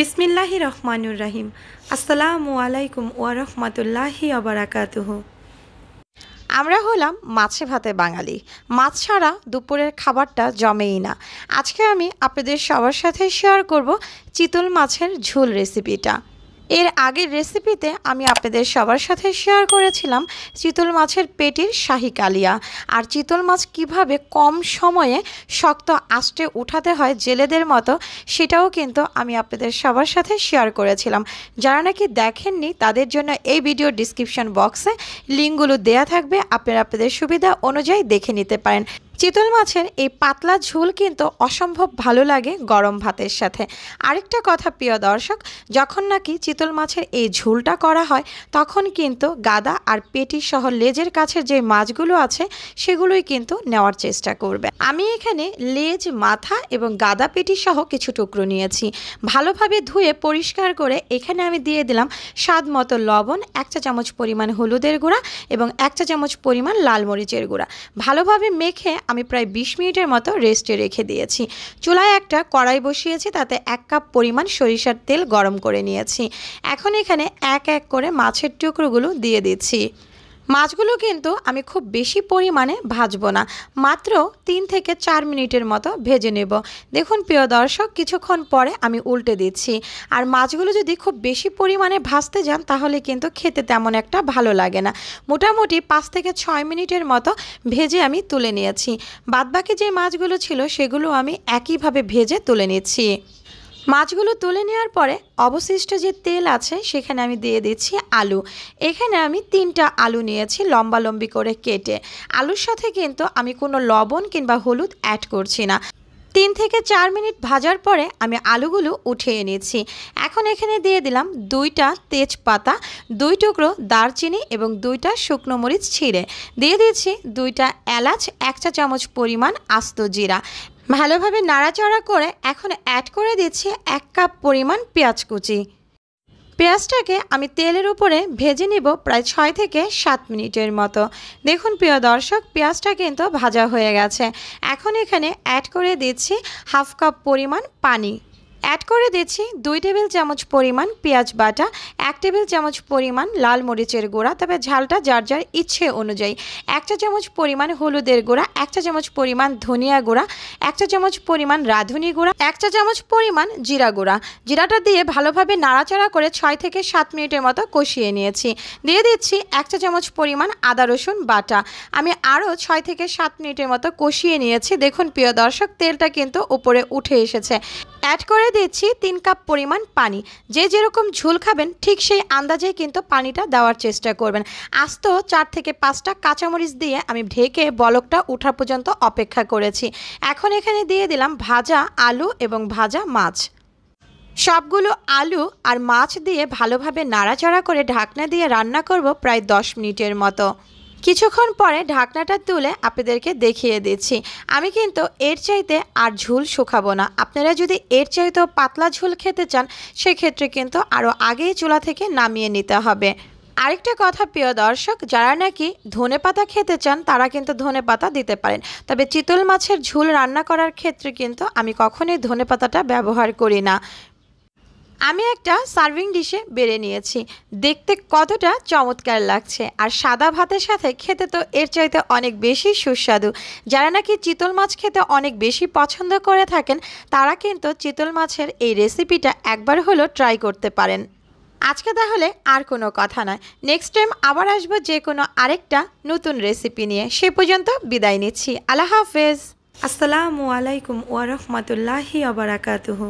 বিসমিল্লাহি রহমানুর রাহিম আসসালামু আলাইকুম ওয়ারহমতুল্লাহি আবরাকাতুহ আমরা হলাম মাছে ভাতে বাঙালি মাছ ছাড়া দুপুরের খাবারটা জমেই না আজকে আমি আপনাদের সবার সাথে শেয়ার করব চিতল মাছের ঝোল রেসিপিটা এর আগের রেসিপিতে আমি আপনাদের সবার সাথে শেয়ার করেছিলাম চিতল মাছের পেটির শাহি কালিয়া আর চিতল মাছ কিভাবে কম সময়ে শক্ত আষ্টে উঠাতে হয় জেলেদের মতো সেটাও কিন্তু আমি আপনাদের সবার সাথে শেয়ার করেছিলাম যারা নাকি দেখেননি তাদের জন্য এই ভিডিও ডিসক্রিপশন বক্সে লিঙ্কগুলো দেয়া থাকবে আপনারা আপনাদের সুবিধা অনুযায়ী দেখে নিতে পারেন চিতল মাছের এই পাতলা ঝোল কিন্তু অসম্ভব ভালো লাগে গরম ভাতের সাথে আরেকটা কথা প্রিয় দর্শক যখন নাকি চিতল মাছের এই ঝোলটা করা হয় তখন কিন্তু গাদা আর পেটি সহ লেজের কাছের যে মাছগুলো আছে সেগুলোই কিন্তু নেওয়ার চেষ্টা করবে আমি এখানে লেজ মাথা এবং গাদা পেটি সহ কিছু টুকরো নিয়েছি ভালোভাবে ধুয়ে পরিষ্কার করে এখানে আমি দিয়ে দিলাম স্বাদ মতো লবণ একটা চামচ পরিমাণ হলুদের গুঁড়া এবং একটা চামচ পরিমাণ লাল মরিচের গুঁড়া ভালোভাবে মেখে আমি প্রায় ২০ মিনিটের মতো রেস্টে রেখে দিয়েছি চুলায় একটা কড়াই বসিয়েছি তাতে এক কাপ পরিমাণ সরিষার তেল গরম করে নিয়েছি এখন এখানে এক এক করে মাছের টুকরোগুলো দিয়ে দিচ্ছি মাছগুলো কিন্তু আমি খুব বেশি পরিমাণে ভাজবো না মাত্র তিন থেকে চার মিনিটের মতো ভেজে নেব দেখুন প্রিয় দর্শক কিছুক্ষণ পরে আমি উল্টে দিচ্ছি আর মাছগুলো যদি খুব বেশি পরিমাণে ভাজতে যান তাহলে কিন্তু খেতে তেমন একটা ভালো লাগে না মোটামুটি পাঁচ থেকে ছয় মিনিটের মতো ভেজে আমি তুলে নিয়েছি বাদবাকি যে মাছগুলো ছিল সেগুলো আমি একইভাবে ভেজে তুলে নিচ্ছি মাছগুলো তুলে নেওয়ার পরে অবশিষ্ট যে তেল আছে সেখানে আমি দিয়ে দিচ্ছি আলু এখানে আমি তিনটা আলু নিয়েছি লম্বালম্বি করে কেটে আলুর সাথে কিন্তু আমি কোনো লবণ কিংবা হলুদ অ্যাড করছি না তিন থেকে চার মিনিট ভাজার পরে আমি আলুগুলো উঠিয়ে নিয়েছি এখন এখানে দিয়ে দিলাম দুইটা তেজপাতা দুই টুকরো দারচিনি এবং দুইটা শুকনো মরিচ ছিঁড়ে দিয়ে দিচ্ছি দুইটা এলাচ এক চা চামচ পরিমাণ আস্ত জিরা ভালোভাবে নাড়াচাড়া করে এখন অ্যাড করে দিচ্ছি এক কাপ পরিমাণ পেঁয়াজ কুচি পেঁয়াজটাকে আমি তেলের উপরে ভেজে নিব প্রায় ছয় থেকে সাত মিনিটের মতো দেখুন প্রিয় দর্শক পেঁয়াজটা কিন্তু ভাজা হয়ে গেছে এখন এখানে অ্যাড করে দিচ্ছি হাফ কাপ পরিমাণ পানি অ্যাড করে দিচ্ছি দুই টেবিল চামচ পরিমাণ পেঁয়াজ বাটা এক টেবিল চামচ পরিমাণ লাল মরিচের গুঁড়া তবে ঝালটা যার যার ইচ্ছে অনুযায়ী একটা চামচ পরিমাণ হলুদের গুঁড়া একটা চামচ পরিমাণ ধনিয়া গুঁড়া একটা চামচ পরিমাণ রাঁধুনি গুঁড়া একটা চামচ পরিমাণ জিরা গুঁড়া জিরাটা দিয়ে ভালোভাবে নাড়াচাড়া করে ছয় থেকে সাত মিনিটের মতো কষিয়ে নিয়েছি দিয়ে দিচ্ছি একটা চামচ পরিমাণ আদা রসুন বাটা আমি আরও ছয় থেকে সাত মিনিটের মতো কষিয়ে নিয়েছি দেখুন প্রিয় দর্শক তেলটা কিন্তু উপরে উঠে এসেছে অ্যাড করে দিয়েছি তিন কাপ পরিমাণ পানি যে যেরকম ঝোল খাবেন ঠিক সেই আন্দাজেই কিন্তু পানিটা দেওয়ার চেষ্টা করবেন আস্ত চার থেকে পাঁচটা কাঁচামরিচ দিয়ে আমি ঢেকে বলকটা ওঠা পর্যন্ত অপেক্ষা করেছি এখন এখানে দিয়ে দিলাম ভাজা আলু এবং ভাজা মাছ সবগুলো আলু আর মাছ দিয়ে ভালোভাবে নাড়াচাড়া করে ঢাকনা দিয়ে রান্না করব প্রায় দশ মিনিটের মতো কিছুক্ষণ পরে ঢাকনাটা তুলে আপনাদেরকে দেখিয়ে দিচ্ছি আমি কিন্তু এর চাইতে আর ঝুল শুকাবো না আপনারা যদি এর চাইতেও পাতলা ঝুল খেতে চান সেক্ষেত্রে কিন্তু আরও আগেই চুলা থেকে নামিয়ে নিতে হবে আরেকটা কথা প্রিয় দর্শক যারা নাকি ধনে পাতা খেতে চান তারা কিন্তু ধনে পাতা দিতে পারেন তবে চিতল মাছের ঝুল রান্না করার ক্ষেত্রে কিন্তু আমি কখনোই ধনে পাতাটা ব্যবহার করি না আমি একটা সার্ভিং ডিশে বেড়ে নিয়েছি দেখতে কতটা চমৎকার লাগছে আর সাদা ভাতের সাথে খেতে তো এর চাইতে অনেক বেশি সুস্বাদু যারা নাকি চিতল মাছ খেতে অনেক বেশি পছন্দ করে থাকেন তারা কিন্তু চিতল মাছের এই রেসিপিটা একবার হলেও ট্রাই করতে পারেন আজকে তাহলে আর কোনো কথা নয় নেক্সট টাইম আবার আসবো যে কোনো আরেকটা নতুন রেসিপি নিয়ে সে পর্যন্ত বিদায় নিচ্ছি আল্লাহ হাফেজ আসসালামু আলাইকুম ওয়ারহমতুল্লাহি আবরাকাতুহ